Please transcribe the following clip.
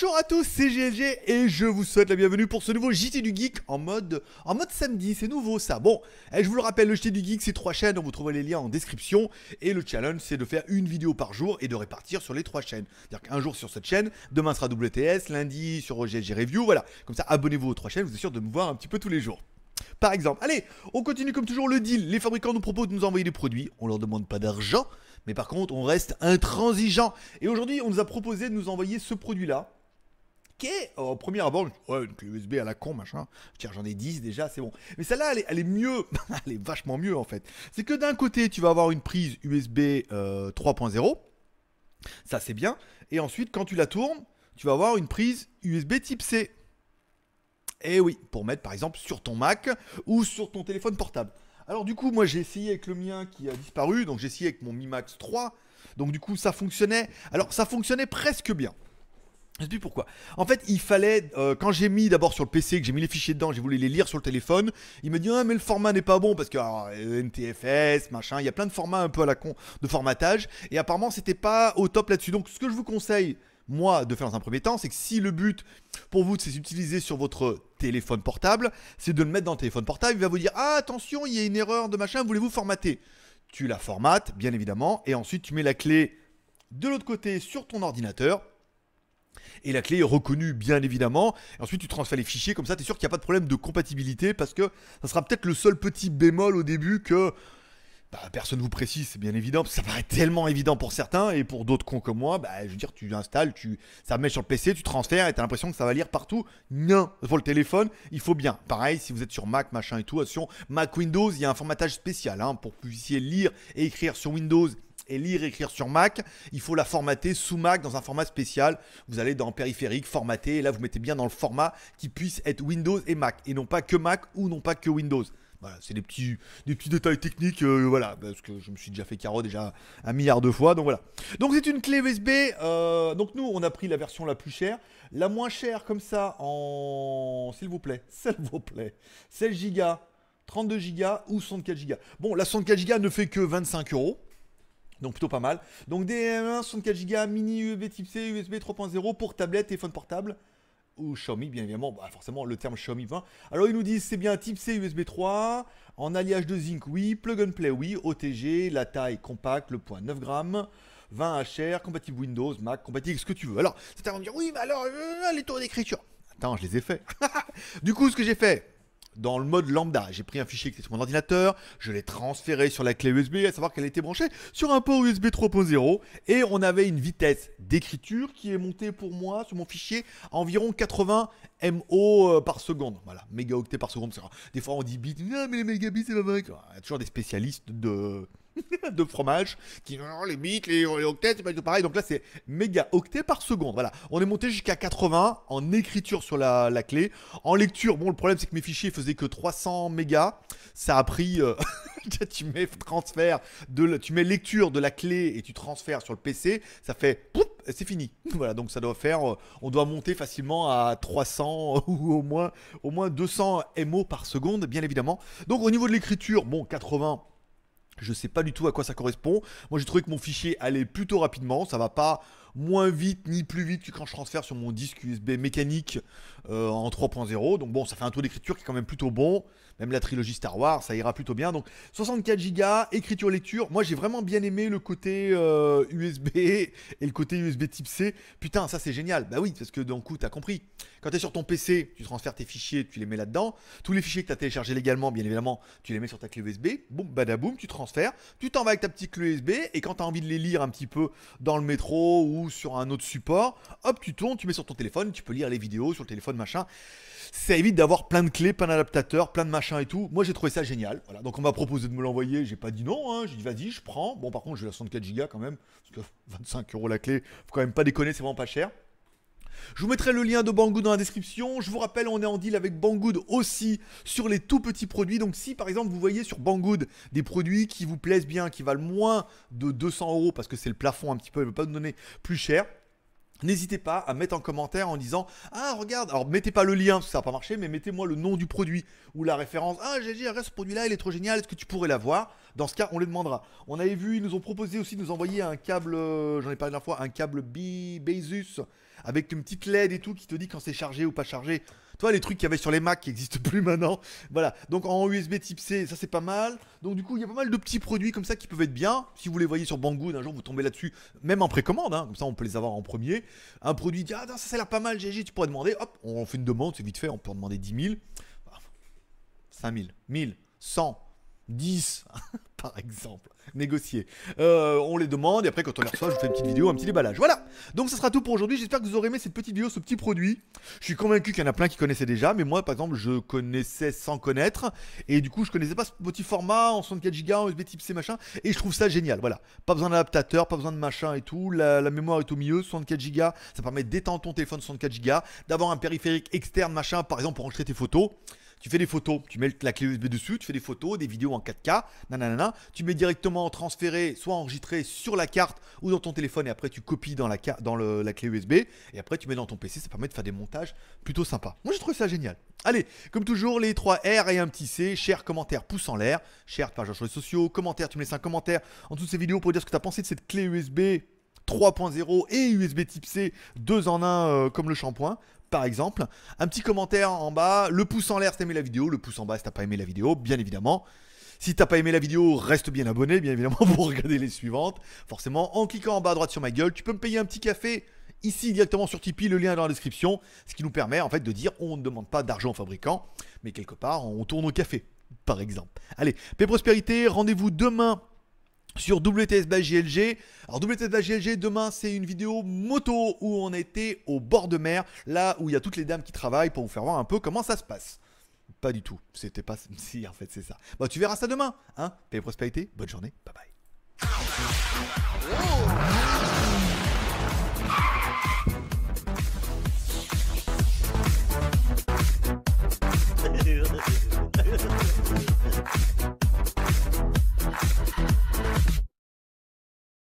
Bonjour à tous, c'est GLG et je vous souhaite la bienvenue pour ce nouveau JT du Geek en mode, en mode samedi, c'est nouveau ça. Bon, eh, je vous le rappelle, le JT du Geek c'est trois chaînes, vous trouverez les liens en description et le challenge c'est de faire une vidéo par jour et de répartir sur les trois chaînes. C'est-à-dire qu'un jour sur cette chaîne, demain sera WTS, lundi sur GLG Review, voilà. Comme ça, abonnez-vous aux trois chaînes, vous êtes sûr de me voir un petit peu tous les jours par exemple. Allez, on continue comme toujours le deal. Les fabricants nous proposent de nous envoyer des produits. On leur demande pas d'argent, mais par contre, on reste intransigeant. Et aujourd'hui, on nous a proposé de nous envoyer ce produit-là. Ok, au premier abord, une clé USB à la con, machin. Tiens, j'en ai 10 déjà, c'est bon. Mais celle-là, elle, est mieux, elle est vachement mieux en fait. C'est que d'un côté, tu vas avoir une prise USB 3.0, euh, ça c'est bien. Et ensuite, quand tu la tournes, tu vas avoir une prise USB type C. Et eh oui, pour mettre par exemple sur ton Mac ou sur ton téléphone portable. Alors du coup, moi j'ai essayé avec le mien qui a disparu, donc j'ai essayé avec mon Mi Max 3. Donc du coup, ça fonctionnait. Alors ça fonctionnait presque bien. Je sais plus pourquoi. En fait, il fallait, euh, quand j'ai mis d'abord sur le PC, que j'ai mis les fichiers dedans, j'ai voulu les lire sur le téléphone, il m'a dit ah, mais le format n'est pas bon parce que NTFS, euh, machin, il y a plein de formats un peu à la con de formatage, et apparemment c'était pas au top là-dessus. Donc ce que je vous conseille, moi, de faire dans un premier temps, c'est que si le but pour vous c'est d'utiliser sur votre téléphone portable, c'est de le mettre dans le téléphone portable, il va vous dire ah attention, il y a une erreur de machin, voulez-vous formater Tu la formates, bien évidemment, et ensuite tu mets la clé de l'autre côté sur ton ordinateur et la clé est reconnue, bien évidemment. ensuite, tu transfères les fichiers, comme ça, tu es sûr qu'il n'y a pas de problème de compatibilité, parce que ça sera peut-être le seul petit bémol au début que bah, personne ne vous précise, c'est bien évident, parce que ça paraît tellement évident pour certains, et pour d'autres cons comme moi, bah, je veux dire, tu installes, tu, ça met sur le PC, tu transfères, et as l'impression que ça va lire partout. Non, pour le téléphone, il faut bien. Pareil, si vous êtes sur Mac, machin et tout, sur Mac Windows, il y a un formatage spécial, hein, pour que vous puissiez lire et écrire sur Windows et lire et écrire sur Mac, il faut la formater sous Mac dans un format spécial. Vous allez dans périphérique, formater, et là vous mettez bien dans le format qui puisse être Windows et Mac, et non pas que Mac ou non pas que Windows. Voilà, c'est des petits, des petits détails techniques, euh, voilà, parce que je me suis déjà fait carreau déjà un milliard de fois, donc voilà. Donc c'est une clé USB, euh, donc nous on a pris la version la plus chère, la moins chère comme ça en, s'il vous plaît, s'il vous plaît, 16 giga 32 go ou 64 giga. Bon, la 64 giga ne fait que 25 euros, donc plutôt pas mal. Donc DM1, 64Go, mini USB type C, USB 3.0 pour tablette, téléphone portable. Ou Xiaomi, bien évidemment, bah, forcément le terme Xiaomi 20. Alors ils nous disent c'est bien type C USB 3, en alliage de zinc, oui, plug and play, oui, OTG, la taille compacte, le poids 9 grammes. 20 HR, compatible Windows, Mac, compatible ce que tu veux. Alors, c'est à dire, oui, mais alors, euh, les taux d'écriture. Attends, je les ai faits. du coup, ce que j'ai fait, dans le mode lambda. J'ai pris un fichier qui était sur mon ordinateur, je l'ai transféré sur la clé USB, à savoir qu'elle était branchée sur un port USB 3.0, et on avait une vitesse d'écriture qui est montée pour moi sur mon fichier à environ 80 MO euh, par seconde. Voilà, mégaoctets par seconde. Des fois on dit bits, ah, mais les mégabits c'est pas vrai. Il y a toujours des spécialistes de de fromage qui oh, les bits, les, octets, c'est pas du tout pareil. Donc là, c'est méga octets par seconde. Voilà, on est monté jusqu'à 80 en écriture sur la, clé. En lecture, bon, le problème c'est que mes fichiers faisaient que 300 méga Ça a pris. Euh, tu mets transfert de, tu mets lecture de la clé et tu transfères sur le PC. Ça fait pouf, c'est fini. Voilà, donc ça doit faire, euh, on doit monter facilement à 300 ou au moins, au moins 200 MO par seconde, bien évidemment. Donc au niveau de l'écriture, bon, 80, je ne sais pas du tout à quoi ça correspond. Moi, j'ai trouvé que mon fichier allait plutôt rapidement. Ça va pas moins vite ni plus vite que quand je transfère sur mon disque USB mécanique euh, en 3.0. Donc bon, ça fait un taux d'écriture qui est quand même plutôt bon. Même la trilogie Star Wars, ça ira plutôt bien. Donc 64 Go, écriture lecture. Moi j'ai vraiment bien aimé le côté USB euh, et le côté USB type C. Putain, ça c'est génial. Bah oui, parce que d'un coup, t'as compris. Quand t'es sur ton PC, tu transfères tes fichiers, tu les mets là-dedans. Tous les fichiers que t'as téléchargés légalement, bien évidemment, tu les mets sur ta clé USB. Boum, badaboum, tu transfères. Tu t'en vas avec ta petite clé USB. Et quand t'as envie de les lire un petit peu dans le métro ou sur un autre support, hop, tu tournes, tu mets sur ton téléphone, tu peux lire les vidéos sur le téléphone, machin. Ça évite d'avoir plein de clés, plein d'adaptateurs, plein de machins et tout. Moi, j'ai trouvé ça génial. Voilà, donc on m'a proposé de me l'envoyer, j'ai pas dit non, hein. j'ai dit vas-y, je prends. Bon, par contre, j'ai la 64 Go quand même, parce que 25 euros la clé, faut quand même pas déconner, c'est vraiment pas cher. Je vous mettrai le lien de Banggood dans la description. Je vous rappelle, on est en deal avec Banggood aussi sur les tout petits produits. Donc si par exemple vous voyez sur Banggood des produits qui vous plaisent bien, qui valent moins de 200 euros parce que c'est le plafond un petit peu, il ne veut pas nous donner plus cher. N'hésitez pas à mettre en commentaire en disant Ah, regarde, alors mettez pas le lien parce ça va pas marché, mais mettez-moi le nom du produit ou la référence. Ah, j'ai regarde ce produit-là, il est trop génial, est-ce que tu pourrais l'avoir Dans ce cas, on les demandera. On avait vu, ils nous ont proposé aussi de nous envoyer un câble, euh, j'en ai parlé la fois, un câble B avec une petite LED et tout qui te dit quand c'est chargé ou pas chargé. Toi, les trucs qu'il y avait sur les Mac qui n'existent plus maintenant. Voilà. Donc en USB type C, ça c'est pas mal. Donc du coup, il y a pas mal de petits produits comme ça qui peuvent être bien. Si vous les voyez sur Banggood, un jour vous tombez là-dessus, même en précommande, hein. comme ça on peut les avoir en premier. Un produit dit Ah, non, ça, c'est a pas mal, GG, tu pourrais demander. Hop, on fait une demande, c'est vite fait, on peut en demander 10 000. 5 000, 1000, 100, 10, par exemple, négocier. Euh, on les demande et après, quand on les reçoit, je vous fais une petite vidéo, un petit déballage. Voilà Donc, ça sera tout pour aujourd'hui. J'espère que vous aurez aimé cette petite vidéo, ce petit produit. Je suis convaincu qu'il y en a plein qui connaissaient déjà, mais moi, par exemple, je connaissais sans connaître. Et du coup, je connaissais pas ce petit format en 64Go, en USB type C, machin. Et je trouve ça génial. Voilà. Pas besoin d'adaptateur, pas besoin de machin et tout. La, mémoire est au milieu, 64Go. Ça permet d'étendre ton téléphone 64Go, d'avoir un périphérique externe, machin, par exemple, pour enregistrer tes photos. Tu fais des photos, tu mets la clé USB dessus, tu fais des photos, des vidéos en 4K, nanana, tu mets directement transféré, soit enregistré sur la carte ou dans ton téléphone et après tu copies dans la, dans la clé USB et après tu mets dans ton PC, ça permet de faire des montages plutôt sympas. Moi j'ai trouvé ça génial. Allez, comme toujours, les 3 R et un petit C, cher commentaire, pouce en l'air, Cher page sur les sociaux, commentaire, tu me laisses un commentaire en dessous de ces vidéos pour dire ce que tu as pensé de cette clé USB 3.0 et USB type C 2 en un euh, comme le shampoing par exemple. Un petit commentaire en bas, le pouce en l'air si t'as aimé la vidéo, le pouce en bas si t'as pas aimé la vidéo, bien évidemment. Si t'as pas aimé la vidéo, reste bien abonné, bien évidemment, pour regarder les suivantes. Forcément, en cliquant en bas à droite sur ma gueule, tu peux me payer un petit café ici directement sur Tipeee, le lien est dans la description, ce qui nous permet en fait de dire on ne demande pas d'argent aux fabricants, mais quelque part on tourne au café, par exemple. Allez, paix prospérité, rendez-vous demain sur wts JLG. Alors wts JLG, demain c'est une vidéo moto où on était au bord de mer, là où il y a toutes les dames qui travaillent pour vous faire voir un peu comment ça se passe. Pas du tout, c'était pas... Si en fait c'est ça. Bah tu verras ça demain, hein Paix et prospérité, bonne journée, bye bye.